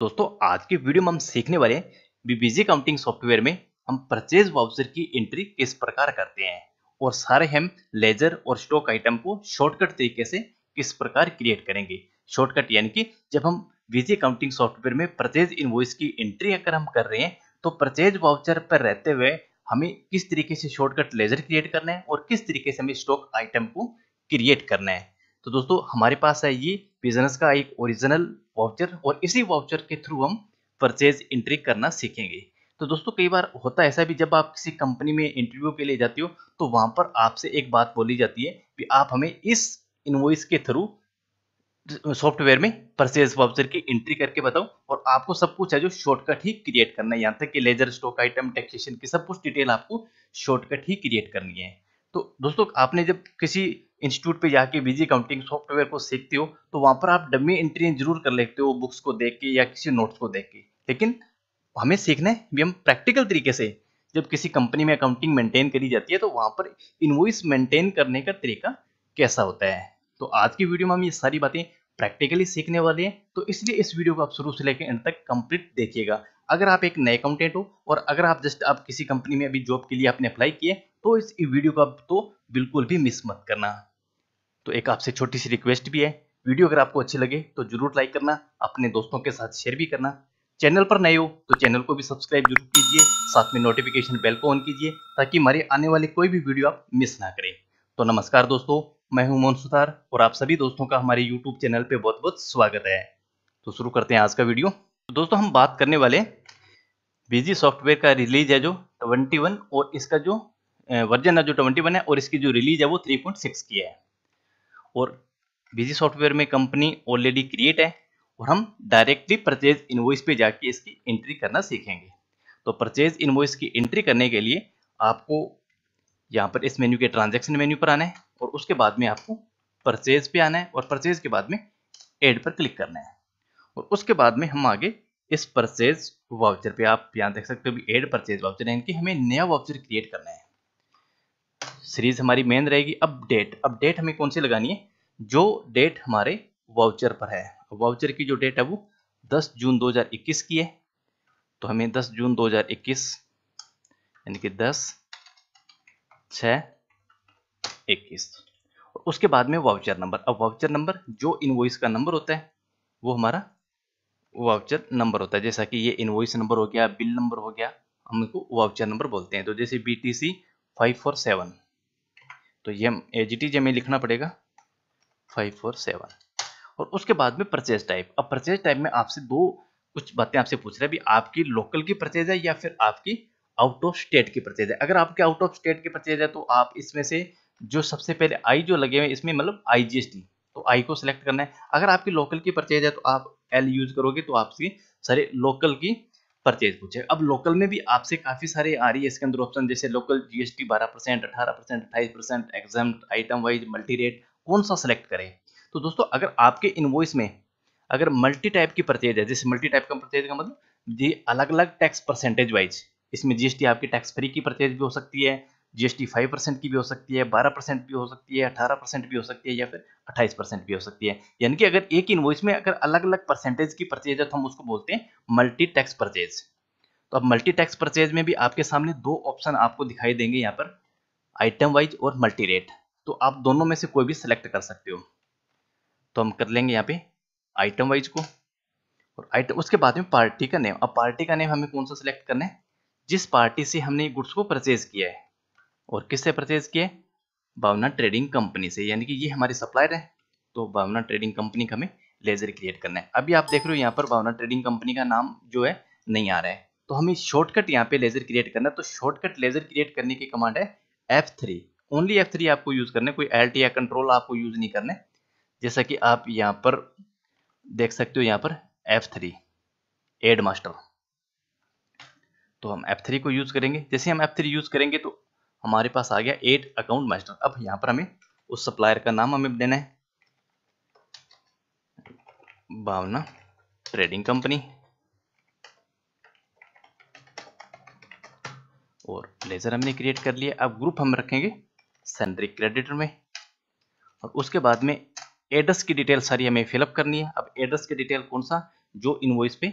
दोस्तों आज के वीडियो में हम सीखने वाले बीबीजी काउंटिंग सॉफ्टवेयर में हम परचेज वाउचर की एंट्री किस प्रकार करते हैं और सारे हम लेजर और स्टॉक आइटम को शॉर्टकट तरीके से किस प्रकार क्रिएट करेंगे शॉर्टकट यानी कि जब हम बीजी काउंटिंग सॉफ्टवेयर में परचेज इनवॉइस की एंट्री अगर हम कर रहे हैं तो परचेज वाउचर पर रहते हुए हमें किस तरीके से शॉर्टकट लेजर क्रिएट करना है और किस तरीके से हमें स्टॉक आइटम को क्रिएट करना है तो दोस्तों हमारे पास है ये बिजनेस का एक ओरिजिनल वाउचर और इसी वाउचर के थ्रू हम परचेज एंट्री करना सीखेंगे तो दोस्तों कई बार होता है ऐसा भी जब आप किसी कंपनी में इंटरव्यू के लिए जाती हो तो वहां पर आपसे एक बात बोली जाती है कि आप हमें इस इनवॉइस के थ्रू सॉफ्टवेयर में परचेज वाउचर की एंट्री करके बताओ और आपको सब कुछ है जो शॉर्टकट ही क्रिएट करना है यहाँ तक कि लेजर स्टॉक आइटम टैक्सेशन की सब कुछ डिटेल आपको शॉर्टकट ही क्रिएट करनी है तो दोस्तों आपने जब किसी इंस्टीट्यूट पे जाके बिजी अकाउंटिंग सॉफ्टवेयर को सीखते हो तो वहाँ पर आप डमी एंट्री जरूर कर लेते हो बुक्स को देख के या किसी नोट्स को देख के लेकिन हमें सीखना है भी हम प्रैक्टिकल तरीके से जब किसी कंपनी में अकाउंटिंग मेंटेन करी जाती है तो वहाँ पर इनवॉइस मेंटेन करने का तरीका कैसा होता है तो आज की वीडियो में हम ये सारी बातें प्रैक्टिकली सीखने वाले हैं तो इसलिए इस वीडियो को आप शुरू से लेकर एंड तक कंप्लीट देखिएगा अगर आप एक नए अकाउंटेंट हो और अगर आप जस्ट आप किसी कंपनी में अभी जॉब के लिए आपने अप्लाई किए तो इस वीडियो को आप तो बिल्कुल भी मिस मत करना तो एक आपसे छोटी सी रिक्वेस्ट भी है वीडियो अगर आपको अच्छी लगे तो जरूर लाइक करना अपने दोस्तों के साथ शेयर भी करना चैनल पर नए हो तो चैनल को भी सब्सक्राइब जरूर कीजिए साथ में नोटिफिकेशन बेल को ऑन कीजिए ताकि हमारे आने वाले कोई भी वीडियो आप मिस ना करें तो नमस्कार दोस्तों मैं हूं मोहन सुतार और आप सभी दोस्तों का हमारे यूट्यूब चैनल पर बहुत बहुत स्वागत है तो शुरू करते हैं आज का वीडियो तो दोस्तों हम बात करने वाले बीजी सॉफ्टवेयर का रिलीज है जो ट्वेंटी और इसका जो वर्जन है जो ट्वेंटी है और इसकी जो रिलीज है वो थ्री की है और बिजी सॉफ्टवेयर में कंपनी ऑलरेडी क्रिएट है और हम डायरेक्टली परचेज इन्वॉइस पे जाके इसकी एंट्री करना सीखेंगे तो परचेज इन्वॉइस की एंट्री करने के लिए आपको यहाँ पर इस मेन्यू के ट्रांजेक्शन मेन्यू पर आना है और उसके बाद में आपको परचेज पे आना है और परचेज के बाद में एड पर क्लिक करना है और उसके बाद में हम आगे इस परचेज वाउचर पे आप यहाँ देख सकते हो एड परचेज वाउचर है इनकी हमें नया वाउचर क्रिएट करना है सीरीज हमारी मेन रहेगी अब डेट हमें कौन सी लगानी है जो डेट हमारे वाउचर पर है वाउचर की जो डेट है वो 10 जून 2021 की है तो हमें 10 जून 2021 यानी कि 10 छ 21 उसके बाद में वाउचर नंबर अब वाउचर नंबर जो इनवॉइस का नंबर होता है वो हमारा वाउचर नंबर होता है जैसा कि ये इनवॉइस नंबर हो गया बिल नंबर हो गया हम इनको वाउचर नंबर बोलते हैं तो जैसे B T C five four seven तो ये एज इट इज हमें लिखना पड़ेगा फाइव फोर सेवन और उसके बाद में परचेज टाइप अब परचेज टाइप में आपसे दो कुछ बातें आपसे पूछ रहे हैं भी आपकी लोकल की परचेज है या फिर आपकी आउट ऑफ स्टेट की परचेज है अगर आपके आउट ऑफ स्टेट की परचेज है तो आप इसमें से जो सबसे पहले आई जो लगे हुए इसमें मतलब आई तो आई को सिलेक्ट करना है अगर आपकी लोकल की परचेज है तो आप एल यूज करोगे तो आपकी सारे लोकल की परचेज पूछे अब लोकल में भी आपसे काफी सारे आ रही है इसके अंदर ऑप्शन जैसे लोकल जीएसटी 12 परसेंट अठारह परसेंट अट्ठाईस percent exempt item wise multi rate कौन सा सेलेक्ट करें तो दोस्तों अगर आपके इन्वॉइस में अगर मल्टी टाइप की परचेज है जैसे मल्टी टाइप का परचेज का मतलब जी अलग अलग टैक्स परसेंटेज वाइज इसमें जीएसटी आपकी टैक्स फ्री की परचेज भी हो सकती है जीएसटी फाइव परसेंट की भी हो सकती है बारह परसेंट भी हो सकती है 18 परसेंट भी हो सकती है या फिर अट्ठाईस परसेंट भी हो सकती है यानी कि अगर एक इन्वॉइस में अगर अलग अलग परसेंटेज की परचेज है तो हम उसको बोलते हैं मल्टी टैक्स परचेज तो अब मल्टी टैक्स परचेज में भी आपके सामने दो ऑप्शन आपको दिखाई देंगे यहाँ पर आइटम वाइज और मल्टी रेट तो आप दोनों में से कोई भी सिलेक्ट कर सकते हो तो हम कर लेंगे यहाँ पे आइटम वाइज को और आइटम उसके बाद में पार्टी का नेम अब पार्टी का नेम हमें कौन सा सिलेक्ट करना है जिस पार्टी से हमने गुड्स को परचेज किया है और किससे परचेज किए भावना ट्रेडिंग कंपनी से यानी कि ये हमारे सप्लायर है तो भावना ट्रेडिंग कंपनी का हमें लेजर क्रिएट करना है अभी आप देख रहे हो यहाँ पर भावना ट्रेडिंग कंपनी का नाम जो है नहीं आ रहा है तो हमें शॉर्टकट यहाँ पे लेजर क्रिएट करना है तो शॉर्टकट लेजर क्रिएट करने की कमांड है F3 थ्री ओनली एफ आपको यूज करना है कोई एल या कंट्रोल आपको यूज नहीं करना है जैसा कि आप यहाँ पर देख सकते हो यहाँ पर F3 थ्री एड मास्टर तो हम F3 को यूज़ करेंगे जैसे हम F3 यूज़ करेंगे तो हमारे पास आ गया एट अकाउंट मास्टर अब यहाँ पर हमें उस सप्लायर का नाम हमें देना है भावना ट्रेडिंग कंपनी और लेजर हमने क्रिएट कर लिया अब ग्रुप हम रखेंगे सैलरी क्रेडिटर में और उसके बाद में एड्रेस की डिटेल सारी हमें फिलअप करनी है अब एड्रेस की डिटेल कौन सा जो इनवॉइस पे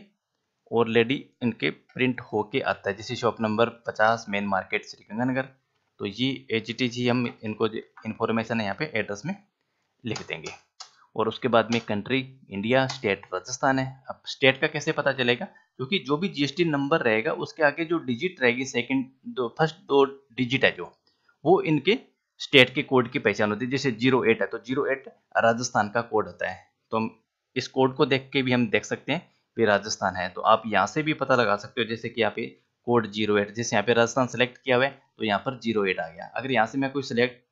ऑलरेडी इनके प्रिंट होके आता है जैसे shop number 50 main market Sri Ganganagar तो ये एच जी हम इनको इन्फॉर्मेशन है यहाँ पे एड्रेस में लिख देंगे और उसके बाद में कंट्री इंडिया स्टेट राजस्थान है अब स्टेट का कैसे पता चलेगा क्योंकि जो भी जीएसटी नंबर रहेगा उसके आगे जो डिजिट रहेगी सेकंड दो फर्स्ट दो डिजिट है जो वो इनके स्टेट के कोड की पहचान होती है जैसे जीरो एट है तो जीरो एट राजस्थान का कोड होता है तो हम इस कोड को देख के भी हम देख सकते हैं कि राजस्थान है तो आप यहाँ से भी पता लगा सकते हो जैसे कि यहाँ पे कोड जीरो एट जैसे यहाँ पे राजस्थान सेलेक्ट किया हुआ है तो यहाँ पर जीरो एट आ गया अगर यहाँ से मैं कोई सिलेक्ट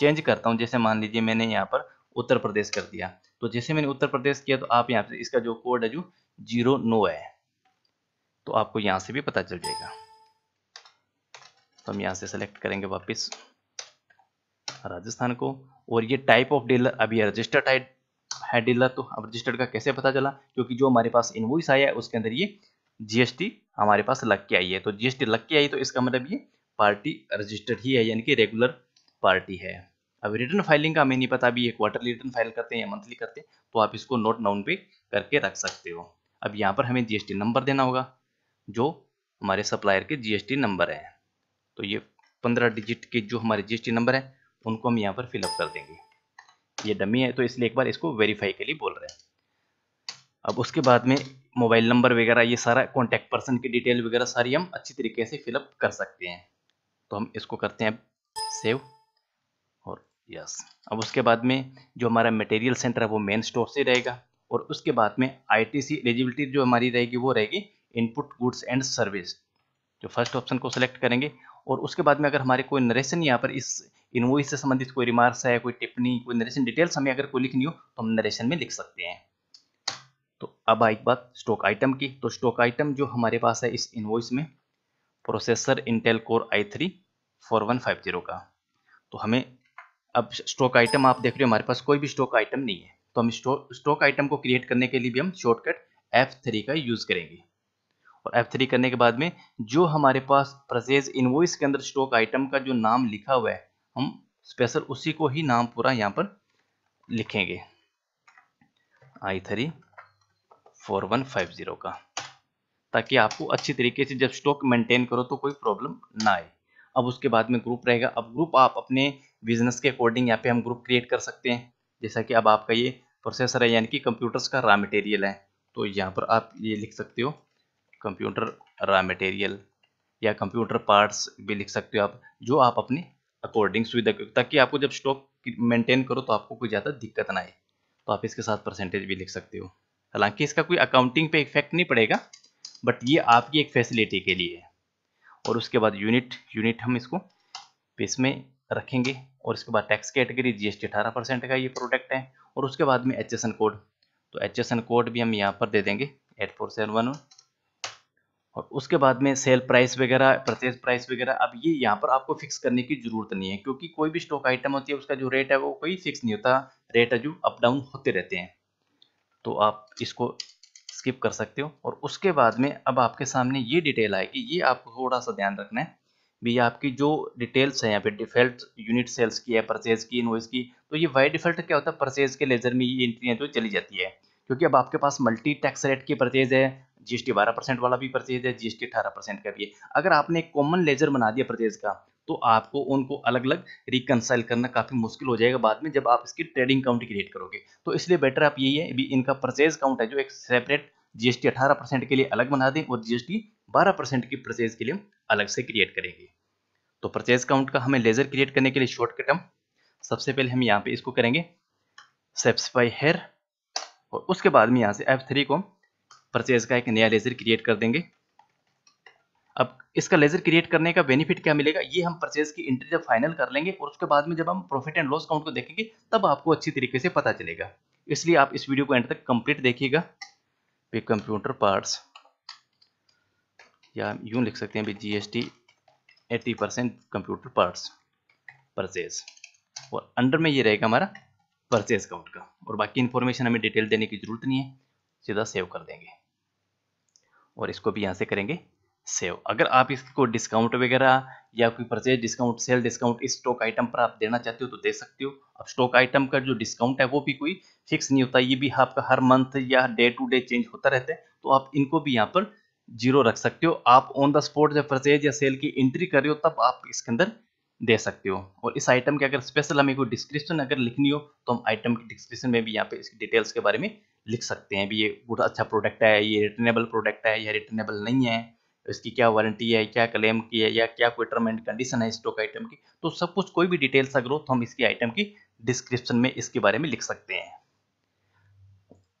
चेंज करता हूँ जैसे मान लीजिए मैंने यहाँ पर उत्तर प्रदेश कर दिया तो जैसे मैंने उत्तर प्रदेश किया तो आप यहाँ से इसका जो कोड है जो जीरो नो है तो आपको यहाँ से भी पता चल जाएगा तो हम यहाँ से सेलेक्ट करेंगे वापस राजस्थान को और ये टाइप ऑफ डीलर अभी रजिस्टर्ड है है डीलर तो अब रजिस्टर्ड का कैसे पता चला क्योंकि जो हमारे पास इनवॉइस आया है उसके अंदर ये जीएसटी हमारे पास लग के आई है तो जीएसटी लग के आई तो इसका मतलब ये पार्टी रजिस्टर्ड ही है यानी कि रेगुलर पार्टी है अब रिटर्न फाइलिंग का हमें नहीं पता अभी ये क्वार्टरली रिटर्न फाइल करते हैं या मंथली करते हैं तो आप इसको नोट डाउन पे करके रख सकते हो अब यहाँ पर हमें जीएसटी नंबर देना होगा जो हमारे सप्लायर के जीएसटी नंबर है तो ये पंद्रह डिजिट के जो हमारे जीएसटी नंबर है उनको हम यहाँ पर फिलअप कर देंगे ये डमी है तो इसलिए एक बार इसको वेरीफाई के लिए बोल रहे हैं अब उसके बाद में मोबाइल नंबर वगैरह ये सारा कॉन्टैक्ट पर्सन की डिटेल वगैरह सारी हम अच्छी तरीके से फिलअप कर सकते हैं तो हम इसको करते हैं सेव और यस अब उसके बाद में जो हमारा मटेरियल सेंटर है वो मेन स्टोर से रहेगा और उसके बाद में आईटीसी एलिजिबिलिटी जो हमारी रहेगी वो रहेगी इनपुट गुड्स एंड सर्विस जो फर्स्ट ऑप्शन को सिलेक्ट करेंगे और उसके बाद में अगर हमारे कोई नरेशन यहाँ पर इस इन्वॉइस से संबंधित कोई रिमार्क्स है कोई टिप्पणी कोई नरेशन डिटेल्स हमें अगर कोई लिखनी हो तो हम नरेशन में लिख सकते हैं तो अब आई बात स्टॉक आइटम की तो स्टॉक आइटम जो हमारे पास है इस इन्वॉइस में processor Intel core I three four one five zero का तो हमें अब स्टॉक आइटम आप देख रहे हो हमारे पास कोई भी स्टॉक आइटम नहीं है तो हम स्टॉक आइटम को क्रिएट करने के लिए भी हम शॉर्टकट एफ थ्री का यूज़ करेंगे और एफ थ्री करने के बाद में जो हमारे पास प्रसेज इनवॉइस के अंदर स्टॉक आइटम का जो नाम लिखा हुआ है हम स्पेशल उसी को ही नाम पूरा यहाँ पर लिखेंगे I three four one five zero का ताकि आपको अच्छी तरीके से जब स्टॉक मेंटेन करो तो कोई प्रॉब्लम ना आए अब उसके बाद में ग्रुप रहेगा अब ग्रुप आप अपने बिजनेस के अकॉर्डिंग यहाँ पे हम ग्रुप क्रिएट कर सकते हैं जैसा कि अब आपका ये प्रोसेसर है यानी कि कंप्यूटर्स का रॉ मटेरियल है तो यहाँ पर आप ये लिख सकते हो कंप्यूटर रॉ मटेरियल या कंप्यूटर पार्ट्स भी लिख सकते हो आप जो आप अपने अकॉर्डिंग सुविधा ताकि आपको जब स्टॉक मेंटेन करो तो आपको कोई ज़्यादा दिक्कत ना आए तो आप इसके साथ परसेंटेज भी लिख सकते हो हालांकि इसका कोई अकाउंटिंग पे इफेक्ट नहीं पड़ेगा बट ये आपकी एक फैसिलिटी के लिए है और उसके बाद यूनिट यूनिट हम इसको पेस में रखेंगे और इसके बाद टैक्स कैटेगरी जीएसटी 18 परसेंट का ये प्रोडक्ट है और उसके बाद में एच कोड तो एच कोड भी हम यहाँ पर दे देंगे एट फोर सेवन वन और उसके बाद में सेल प्राइस वगैरह परचेज प्राइस वगैरह अब ये यहाँ पर आपको फिक्स करने की ज़रूरत नहीं है क्योंकि कोई भी स्टॉक आइटम होती है उसका जो रेट है वो कोई फिक्स नहीं होता रेट जो अप डाउन होते रहते हैं तो आप इसको स्किप कर सकते हो और उसके बाद में अब आपके सामने ये डिटेल आएगी ये आपको थोड़ा सा ध्यान रखना है भी आपकी जो डिटेल्स हैं यहाँ पे डिफॉल्ट यूनिट सेल्स की है परचेज की इनवॉइस की तो ये वाई डिफॉल्ट क्या होता है परचेज के लेजर में ये एंट्री है जो चली जाती है क्योंकि अब आपके पास मल्टी टैक्स रेट की परचेज है जीएसटी बारह परसेंट वाला भी परचेज है जीएसटी अठारह परसेंट का भी है अगर आपने एक कॉमन लेजर बना दिया परचेज का तो आपको उनको अलग अलग रिकनसाइल करना काफ़ी मुश्किल हो जाएगा बाद में जब आप इसकी ट्रेडिंग अकाउंट क्रिएट करोगे तो इसलिए बेटर आप यही है भी इनका परचेज अकाउंट है जो एक सेपरेट जीएसटी 18 परसेंट के लिए अलग बना दें और जीएसटी 12 परसेंट की परचेज के लिए अलग से क्रिएट करेंगे तो परचेज अकाउंट का हमें लेजर क्रिएट करने के लिए शॉर्टकट हम सबसे पहले हम यहाँ पे इसको करेंगे सेप्सफाई हेयर और उसके बाद में यहाँ से एफ थ्री को परचेज का एक नया लेजर क्रिएट कर देंगे अब इसका लेजर क्रिएट करने का बेनिफिट क्या मिलेगा ये हम परचेज की एंट्री जब फाइनल कर लेंगे और उसके बाद में जब हम प्रॉफिट एंड लॉस अकाउंट को देखेंगे तब आपको अच्छी तरीके से पता चलेगा इसलिए आप इस वीडियो को एंड तक कंप्लीट देखिएगा कंप्यूटर पार्ट्स या यूं लिख सकते हैं भी GST 80 percent computer parts purchase और अंडर में ये रहेगा हमारा परचेज अकाउंट का और बाकी इन्फॉर्मेशन हमें डिटेल देने की जरूरत नहीं है सीधा सेव कर देंगे और इसको भी यहाँ से करेंगे सेव अगर आप इसको डिस्काउंट वगैरह या कोई परचेज डिस्काउंट सेल डिस्काउंट इस स्टॉक आइटम पर आप देना चाहते हो तो दे सकते हो अब स्टॉक आइटम का जो डिस्काउंट है वो भी कोई फिक्स नहीं होता ये भी आपका हर मंथ या डे टू डे चेंज होता रहता है तो आप इनको भी यहाँ पर जीरो रख सकते हो आप ऑन द स्पॉट जब परचेज या सेल की एंट्री कर रहे हो तब आप इसके अंदर दे सकते हो और इस आइटम के अगर स्पेशल हमें कोई डिस्क्रिप्शन अगर लिखनी हो तो हम आइटम की डिस्क्रिप्शन में भी यहाँ पे इसकी डिटेल्स के बारे में लिख सकते हैं भी ये बहुत अच्छा प्रोडक्ट है ये रिटर्नेबल प्रोडक्ट है या रिटर्नेबल नहीं है तो इसकी क्या वारंटी है क्या क्लेम की है या क्या कोई टर्म एंड कंडीशन है स्टॉक आइटम की तो सब कुछ कोई भी डिटेल्स अगर हो तो हम इसकी आइटम की डिस्क्रिप्शन में इसके बारे में लिख सकते हैं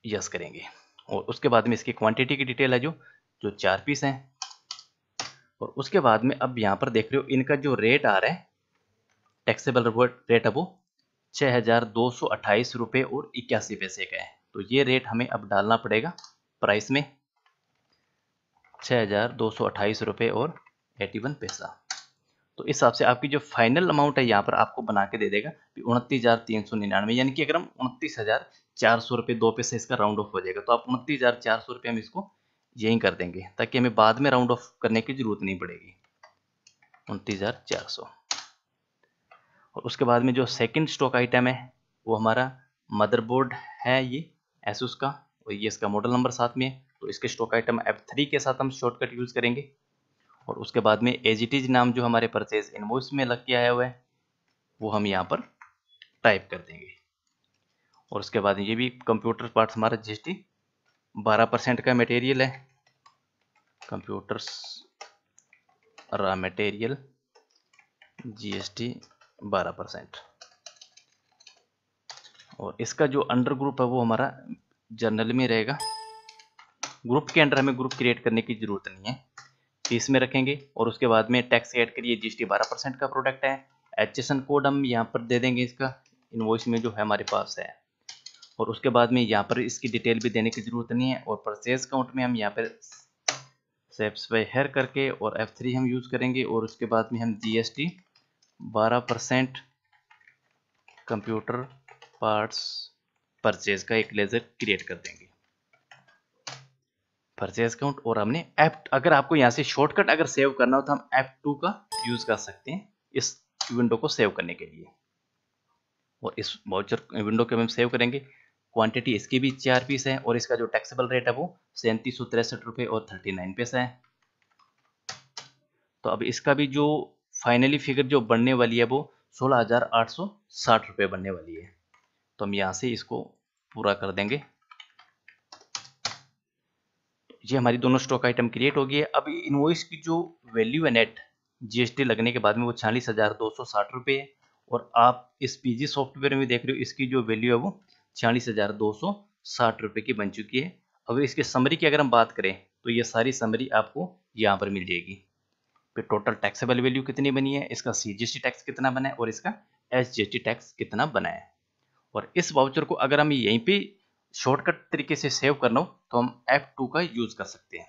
यस करेंगे और उसके बाद में इसकी क्वांटिटी की डिटेल है जो जो चार पीस हैं और उसके बाद में अब यहाँ पर देख रहे हो इनका जो रेट आ रहा है टैक्सेबल रेट अब वो छः और इक्यासी पैसे का है तो ये रेट हमें अब डालना पड़ेगा प्राइस में छः हज़ार दो सौ अट्ठाईस और एटी वन पैसा तो इस हिसाब से आपकी जो फाइनल अमाउंट है यहाँ पर आपको बना के दे देगा उनतीस हज़ार तीन यानी कि अगर हम उनतीस हज़ार चार सौ दो पैसे इसका राउंड ऑफ हो जाएगा तो आप उनतीस हज़ार चार सौ रुपये हम इसको यहीं कर देंगे ताकि हमें बाद में राउंड ऑफ करने की ज़रूरत नहीं पड़ेगी उनतीस हज़ार चार सौ और उसके बाद में जो सेकंड स्टॉक आइटम है वो हमारा मदरबोर्ड है ये एसुस का और ये इसका मॉडल नंबर साथ में है तो इसके स्टॉक आइटम F3 के साथ हम शॉर्टकट यूज़ करेंगे और उसके बाद में एज नाम जो हमारे परचेज इनवॉइस में लग के आया हुआ है वो हम यहाँ पर टाइप कर देंगे और उसके बाद ये भी कंप्यूटर पार्ट्स हमारा जीएसटी 12 परसेंट का मटेरियल है computers raw material GST 12 percent और इसका जो अंडर ग्रुप है वो हमारा जर्नल में रहेगा ग्रुप के अंडर हमें ग्रुप क्रिएट करने की जरूरत नहीं है फीस में रखेंगे और उसके बाद में टैक्स ऐड करिए टी बारह परसेंट का प्रोडक्ट है एच कोड हम यहाँ पर दे देंगे इसका इन्वॉइस में जो है हमारे पास है और उसके बाद में यहाँ पर इसकी डिटेल भी देने की ज़रूरत नहीं है और परचेज अकाउंट में हम यहाँ पर सेप्स हेयर करके और एफ थ्री हम यूज़ करेंगे और उसके बाद में हम जी एस टी बारह परसेंट कंप्यूटर पार्ट्स परचेज का एक लेज़र क्रिएट कर देंगे परचेज अकाउंट और हमने ऐप अगर आपको यहाँ से शॉर्टकट अगर सेव करना हो तो हम एफ टू का यूज़ कर सकते हैं इस विंडो को सेव करने के लिए और इस वाउचर विंडो को हम सेव करेंगे क्वांटिटी इसकी भी चार पीस है और इसका जो टैक्सेबल रेट है वो सैंतीस सौ तिरसठ रुपये और थर्टी नाइन पैसा है तो अब इसका भी जो फाइनली फिगर जो बनने वाली है वो सोलह हज़ार आठ सौ साठ रुपये बनने वाली है तो हम यहाँ से इसको पूरा कर देंगे ये हमारी दोनों स्टॉक आइटम क्रिएट हो गई है अब इन्वॉइस की जो वैल्यू है नेट जीएसटी लगने के बाद में वो छियालीस हज़ार दो सौ साठ रुपये है और आप इस पीजी सॉफ्टवेयर में देख रहे हो इसकी जो वैल्यू है वो छियालीस हज़ार दो सौ साठ रुपये की बन चुकी है अगर इसके समरी की अगर हम बात करें तो ये सारी समरी आपको यहाँ पर मिल जाएगी फिर टोटल टैक्सेबल वैल्यू कितनी बनी है इसका सी टैक्स कितना बना है और इसका एस टैक्स कितना बना है और इस वाउचर को अगर हम यहीं पर शॉर्टकट तरीके से सेव करना हो तो हम F2 का यूज़ कर सकते हैं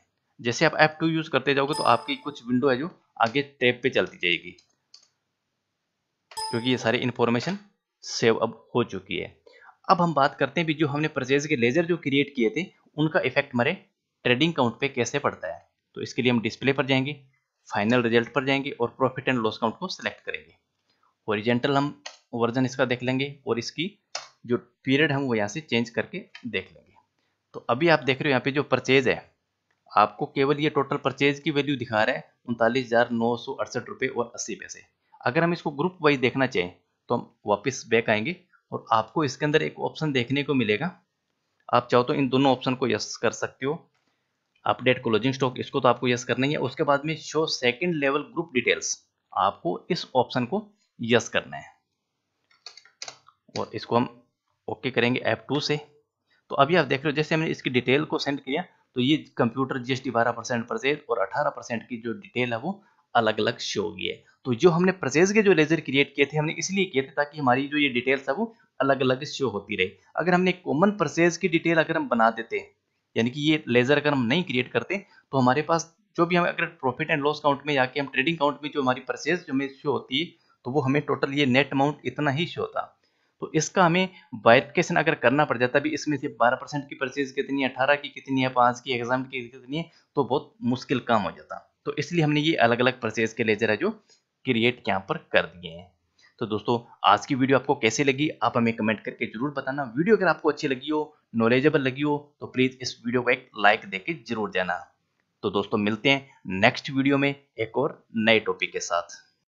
जैसे आप F2 यूज़ करते जाओगे तो आपकी कुछ विंडो है जो आगे टैब पे चलती जाएगी क्योंकि ये सारी इंफॉर्मेशन सेव अब हो चुकी है अब हम बात करते हैं भी जो हमने परचेज के लेज़र जो क्रिएट किए थे उनका इफेक्ट हमारे ट्रेडिंग काउंट पे कैसे पड़ता है तो इसके लिए हम डिस्प्ले पर जाएंगे फाइनल रिजल्ट पर जाएंगे और प्रॉफिट एंड लॉस काउंट को सिलेक्ट करेंगे ओरिजेंटल हम वर्जन इसका देख लेंगे और इसकी जो पीरियड हम वो यहाँ से चेंज करके देख लेंगे तो अभी आप देख रहे हो यहाँ पे जो परचेज है आपको केवल ये टोटल परचेज की वैल्यू दिखा रहा है उनतालीस हज़ार नौ सौ अड़सठ रुपये और अस्सी पैसे अगर हम इसको ग्रुप वाइज देखना चाहें तो हम वापस बैक आएंगे और आपको इसके अंदर एक ऑप्शन देखने को मिलेगा आप चाहो तो इन दोनों ऑप्शन को यस कर सकते हो अपडेट क्लोजिंग स्टॉक इसको तो आपको यस करना ही है उसके बाद में show second level group details आपको इस ऑप्शन को यस करना है और इसको हम ओके करेंगे एप टू से तो अभी आप देख रहे हो जैसे हमने इसकी डिटेल को सेंड किया तो ये कंप्यूटर जीएसटी बारह परसेंट परसेज और अठारह परसेंट की जो डिटेल है वो अलग अलग शो हुई है तो जो हमने परचेज के जो लेजर क्रिएट किए थे हमने इसलिए किए थे ताकि हमारी जो ये डिटेल्स है वो अलग अलग शो होती रहे अगर हमने कॉमन परसेज की डिटेल अगर हम बना देते यानी कि ये लेजर अगर हम नहीं क्रिएट करते तो हमारे पास जो भी हम अगर प्रॉफिट एंड लॉस अकाउंट में या कि हम ट्रेडिंग अकाउंट में जो हमारी परचेज जो हमें शो होती है तो वो हमें टोटल ये नेट अमाउंट इतना ही शो होता तो इसका हमें वाइफिकेशन अगर करना पड़ जाता भी इसमें से 12 परसेंट की परचेज कितनी है अठारह की कितनी है पाँच की एग्जाम की कितनी है तो बहुत मुश्किल काम हो जाता तो इसलिए हमने ये अलग अलग परचेज के लेजर है जो क्रिएट यहाँ पर कर दिए हैं तो दोस्तों आज की वीडियो आपको कैसे लगी आप हमें कमेंट करके जरूर बताना वीडियो अगर आपको अच्छी लगी हो नॉलेजेबल लगी हो तो प्लीज़ इस वीडियो को एक लाइक दे जरूर जाना तो दोस्तों मिलते हैं नेक्स्ट वीडियो में एक और नए टॉपिक के साथ